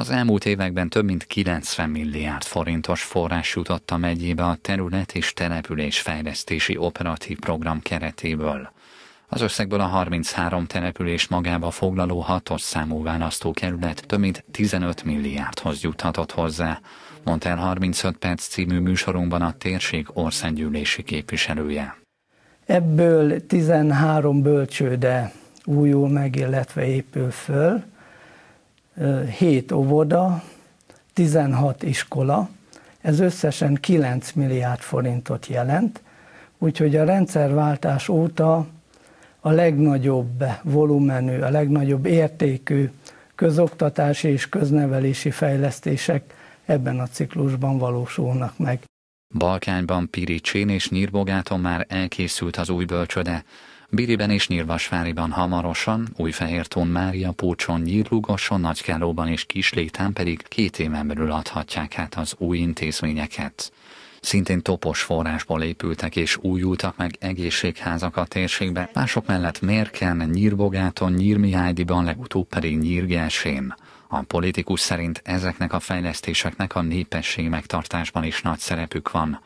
Az elmúlt években több mint 90 milliárd forintos forrás jutott a megyébe a terület és település fejlesztési operatív program keretéből. Az összegből a 33 település magába foglaló hatos számú választókerület több mint 15 milliárdhoz juthatott hozzá, mondta el 35 perc című műsorunkban a térség országgyűlési képviselője. Ebből 13 bölcsőde újul meg, illetve épül föl, 7 óvoda, 16 iskola, ez összesen 9 milliárd forintot jelent, úgyhogy a rendszerváltás óta a legnagyobb volumenű, a legnagyobb értékű közoktatási és köznevelési fejlesztések ebben a ciklusban valósulnak meg. Balkányban, Piricsén és Nyírbogáton már elkészült az új bölcsöde. Biriben és Nyírvasváriban hamarosan, Újfehértón Mária Pócson, Nyírlugoson, Nagykelóban és Kislétán pedig két éven belül adhatják át az új intézményeket szintén topos forrásból épültek és újultak meg egészségházak a térségbe, mások mellett Mérken, Nyírbogáton, Nyírmihájdiban, legutóbb pedig Nyírgelsén. A politikus szerint ezeknek a fejlesztéseknek a népesség megtartásban is nagy szerepük van.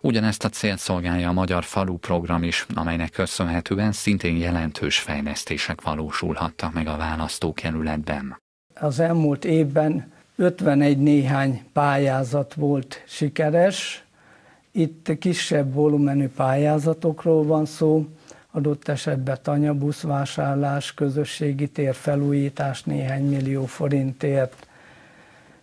Ugyanezt a célt szolgálja a Magyar Falu program is, amelynek köszönhetően szintén jelentős fejlesztések valósulhattak meg a választókerületben. Az elmúlt évben 51 néhány pályázat volt sikeres, itt kisebb volumenű pályázatokról van szó, adott esetben tanyabuszvásárlás, közösségi tér felújítás néhány millió forintért,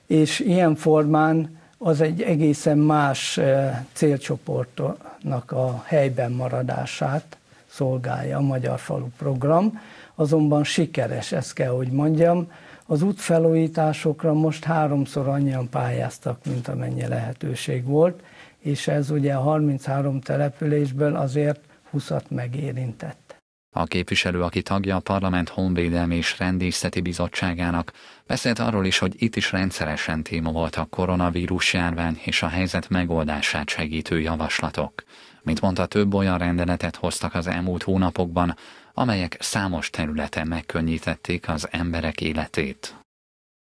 és ilyen formán az egy egészen más eh, célcsoportnak a helyben maradását szolgálja a Magyar Falu program, azonban sikeres, ezt kell, hogy mondjam. Az útfelújításokra most háromszor annyian pályáztak, mint amennyi lehetőség volt, és ez ugye a 33 településből azért 20-at megérintett. A képviselő, aki tagja a Parlament Honvédelmi és Rendészeti Bizottságának, beszélt arról is, hogy itt is rendszeresen téma volt a koronavírus járvány és a helyzet megoldását segítő javaslatok. Mint mondta, több olyan rendeletet hoztak az elmúlt hónapokban, amelyek számos területen megkönnyítették az emberek életét.